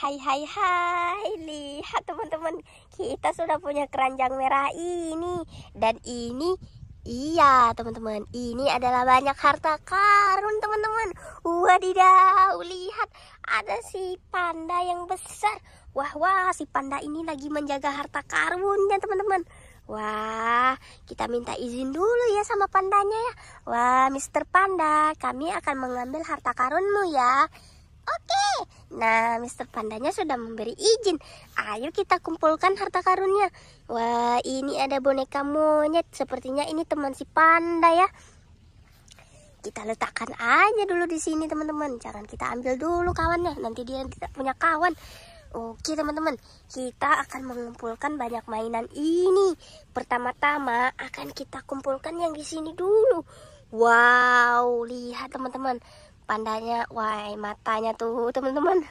Hai hai hai Lihat teman-teman Kita sudah punya keranjang merah ini Dan ini Iya teman-teman Ini adalah banyak harta karun teman-teman Wadidaw Lihat ada si panda yang besar Wah wah si panda ini lagi menjaga harta karunnya teman-teman Wah, kita minta izin dulu ya sama pandanya ya. Wah, Mister Panda, kami akan mengambil harta karunmu ya. Oke, nah Mr. Pandanya sudah memberi izin. Ayo kita kumpulkan harta karunnya. Wah, ini ada boneka monyet. Sepertinya ini teman si panda ya. Kita letakkan aja dulu di sini teman-teman. Jangan kita ambil dulu kawannya. Nanti dia tidak punya kawan. Oke teman-teman, kita akan mengumpulkan banyak mainan ini. Pertama-tama akan kita kumpulkan yang di sini dulu. Wow, lihat teman-teman pandanya wah matanya tuh teman-teman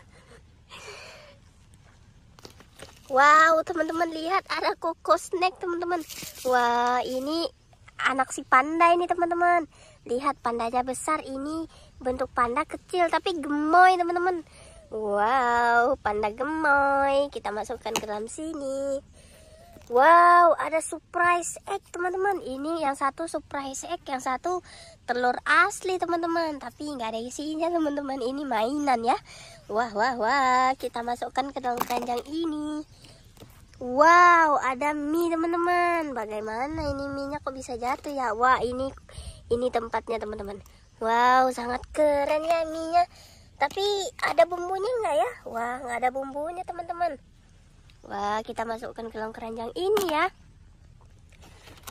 wow teman-teman lihat ada koko snack teman-teman wah ini anak si panda ini teman-teman lihat pandanya besar ini bentuk panda kecil tapi gemoy teman-teman wow panda gemoy kita masukkan ke dalam sini Wow, ada surprise egg teman-teman. Ini yang satu surprise egg, yang satu telur asli teman-teman. Tapi nggak ada isinya teman-teman. Ini mainan ya. Wah, wah, wah. Kita masukkan ke dalam keranjang ini. Wow, ada mie teman-teman. Bagaimana ini minyak kok bisa jatuh ya? Wah, ini ini tempatnya teman-teman. Wow, sangat keren ya mie Tapi ada bumbunya nggak ya? Wah, nggak ada bumbunya teman-teman. Wah, kita masukkan ke dalam keranjang ini ya.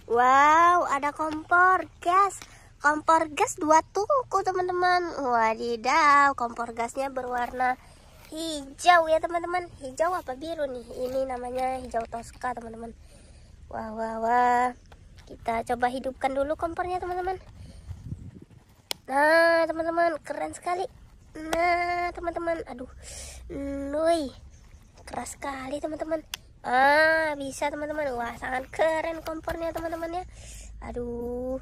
Wow, ada kompor gas. Kompor gas dua tungku, teman-teman. Wadidaw, kompor gasnya berwarna hijau ya, teman-teman. Hijau apa biru nih? Ini namanya hijau toska, teman-teman. Wah, wah, wah. Kita coba hidupkan dulu kompornya, teman-teman. Nah, teman-teman, keren sekali. Nah, teman-teman, aduh. Nui keras sekali teman-teman ah bisa teman-teman wah sangat keren kompornya teman-teman ya aduh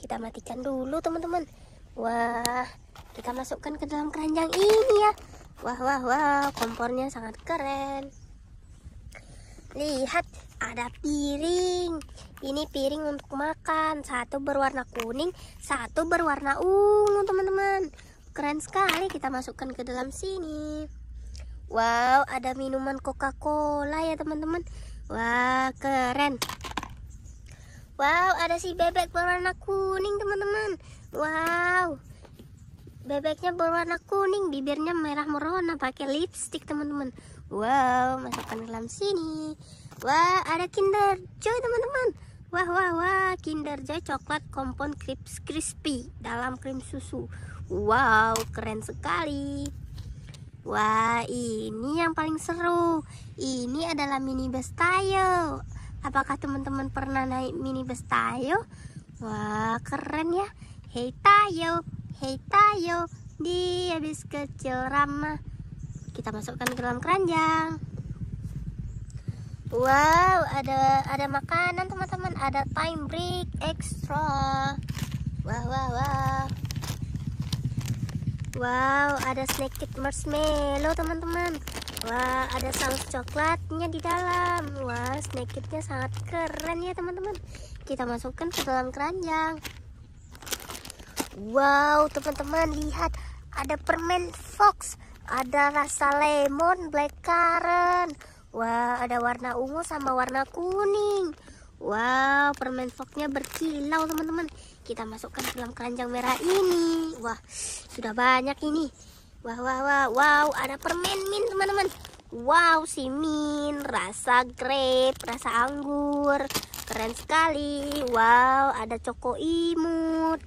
kita matikan dulu teman-teman wah kita masukkan ke dalam keranjang ini ya wah wah wah kompornya sangat keren lihat ada piring ini piring untuk makan satu berwarna kuning satu berwarna ungu teman-teman keren sekali kita masukkan ke dalam sini Wow, ada minuman Coca-Cola ya teman-teman. Wah, keren. Wow, ada si bebek berwarna kuning teman-teman. Wow. Bebeknya berwarna kuning, bibirnya merah merona, pakai lipstick teman-teman. Wow, masukkan ke dalam sini. Wah, ada Kinder Joy teman-teman. Wah, wah, wah, Kinder Joy coklat kompon crisp crispy dalam krim susu. Wow, keren sekali. Wah, ini yang paling seru. Ini adalah minibus Tayo. Apakah teman-teman pernah naik minibus Tayo? Wah, keren ya. Hei Tayo, hei Tayo, Di habis kecil ramah. Kita masukkan ke dalam keranjang. Wow, ada ada makanan teman-teman, ada time break extra. Wah, wah, wah. Wow, ada snack cake marshmallow teman-teman. Wah, ada saus coklatnya di dalam. Wah, snack cake-nya sangat keren ya teman-teman. Kita masukkan ke dalam keranjang. Wow, teman-teman lihat ada permen fox, ada rasa lemon, black blackcurrant. Wah, ada warna ungu sama warna kuning. Wow, permen foknya berkilau teman-teman. Kita masukkan dalam keranjang merah ini. Wah, sudah banyak ini. Wah, wah, wah, wow, ada permen min teman-teman. Wow, si min, rasa grape, rasa anggur. Keren sekali. Wow, ada coko imut.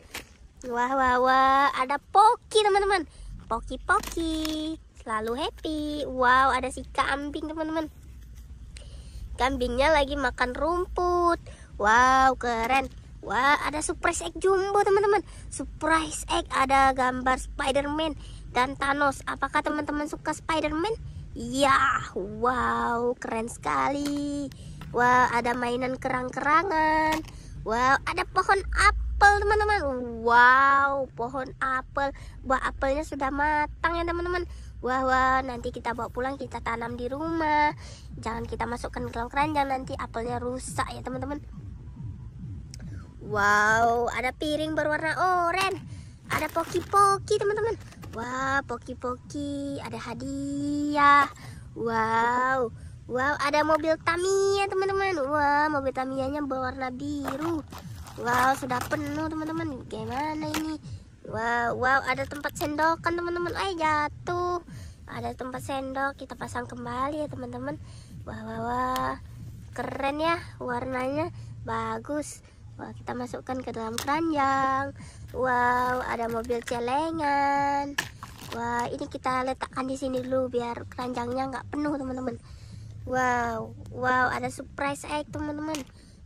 Wah, wah, wah, ada poki teman-teman. Poki-poki, selalu happy. Wow, ada si kambing teman-teman. Kambingnya lagi makan rumput. Wow, keren. Wah, ada surprise egg jumbo, teman-teman. Surprise egg ada gambar Spiderman dan Thanos. Apakah teman-teman suka Spiderman? man Ya, wow, keren sekali. Wow, ada mainan kerang-kerangan. Wow, ada pohon apel, teman-teman. Wow, pohon apel. Buah apelnya sudah matang ya, teman-teman wah wah nanti kita bawa pulang kita tanam di rumah jangan kita masukkan ke dalam keranjang nanti apelnya rusak ya teman-teman wow ada piring berwarna oranye ada poki-poki teman-teman wah poki-poki ada hadiah wow wow ada mobil Tamiya teman-teman wah mobil Tamiyanya berwarna biru wow sudah penuh teman-teman gimana ini wow wow ada tempat sendokan teman-teman ay jatuh ada tempat sendok kita pasang kembali ya teman-teman wah wah wah keren ya warnanya bagus wah kita masukkan ke dalam keranjang wow ada mobil celengan wah ini kita letakkan di sini dulu biar keranjangnya nggak penuh teman-teman wow wow ada surprise egg teman-teman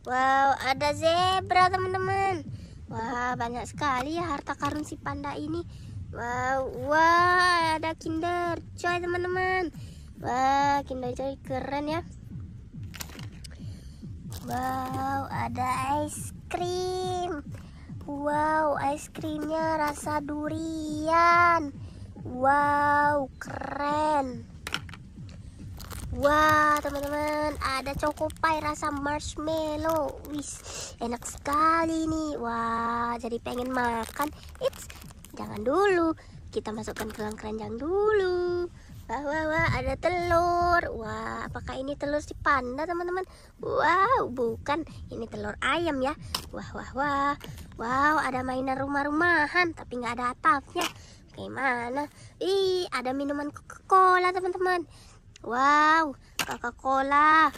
wow ada zebra teman-teman wah banyak sekali ya harta karun si panda ini wow wow Kinder Joy teman-teman Wah Kinder Joy keren ya Wow ada es krim. Wow es krimnya rasa durian Wow keren Wah wow, teman-teman ada pie rasa marshmallow Wis enak sekali nih Wah jadi pengen makan It's jangan dulu kita masukkan ke dalam keranjang dulu wah wah wah ada telur wah apakah ini telur si panda teman-teman wow bukan ini telur ayam ya wah wah wah wow ada mainan rumah-rumahan tapi nggak ada atapnya gimana ih ada minuman Coca-Cola teman-teman wow Coca-Cola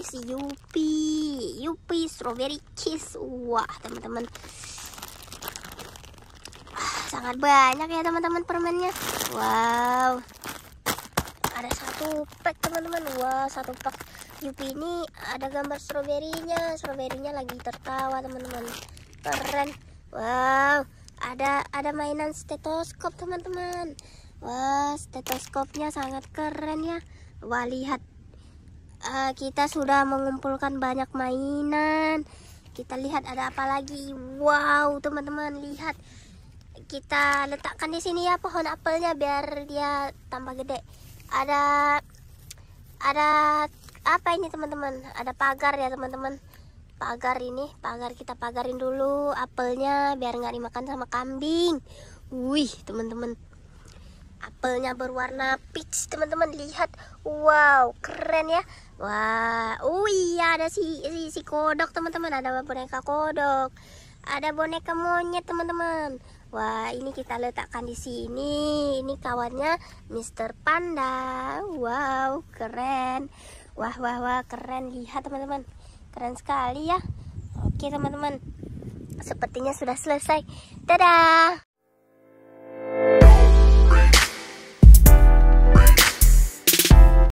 si Yupi Yupi, strawberry cheese Wah, teman-teman sangat banyak ya teman-teman permennya wow ada satu pack teman-teman wow, satu pack Yupi ini ada gambar stroberinya stroberinya lagi tertawa teman-teman keren wow ada ada mainan stetoskop teman-teman wah stetoskopnya sangat keren ya wah lihat uh, kita sudah mengumpulkan banyak mainan kita lihat ada apa lagi wow teman-teman lihat kita letakkan di sini ya pohon apelnya biar dia tambah gede ada ada apa ini teman-teman ada pagar ya teman-teman pagar ini pagar kita pagarin dulu apelnya biar nggak dimakan sama kambing wih teman-teman apelnya berwarna peach teman-teman lihat wow keren ya wah oh iya ada si si, si kodok teman-teman ada boneka kodok ada boneka monyet teman-teman Wah, ini kita letakkan di sini. Ini kawannya Mr. Panda. Wow, keren. Wah, wah, wah, keren. Lihat teman-teman. Keren sekali ya. Oke, teman-teman. Sepertinya sudah selesai. Dadah.